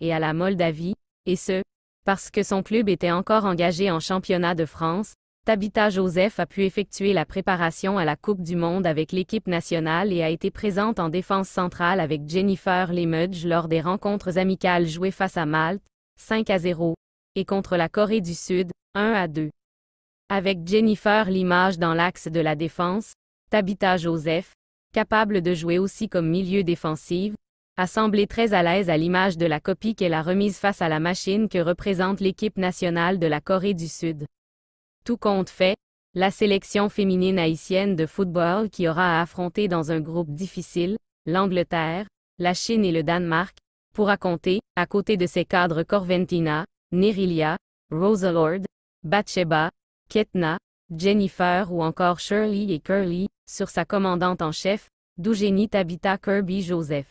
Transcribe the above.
et à la Moldavie, et ce, parce que son club était encore engagé en championnat de France, Tabita Joseph a pu effectuer la préparation à la Coupe du Monde avec l'équipe nationale et a été présente en défense centrale avec Jennifer Lemudge lors des rencontres amicales jouées face à Malte, 5 à 0, et contre la Corée du Sud, 1 à 2. Avec Jennifer Limage dans l'axe de la défense, Tabita Joseph, capable de jouer aussi comme milieu défensive, a semblé très à l'aise à l'image de la copie qu'elle a remise face à la machine que représente l'équipe nationale de la Corée du Sud. Tout compte fait, la sélection féminine haïtienne de football qui aura à affronter dans un groupe difficile, l'Angleterre, la Chine et le Danemark, pourra compter, à côté de ses cadres Corventina, Nerilia, Rosalord, Batsheba, Ketna, Jennifer ou encore Shirley et Curly, sur sa commandante en chef, d'Eugénie Tabitha Kirby Joseph.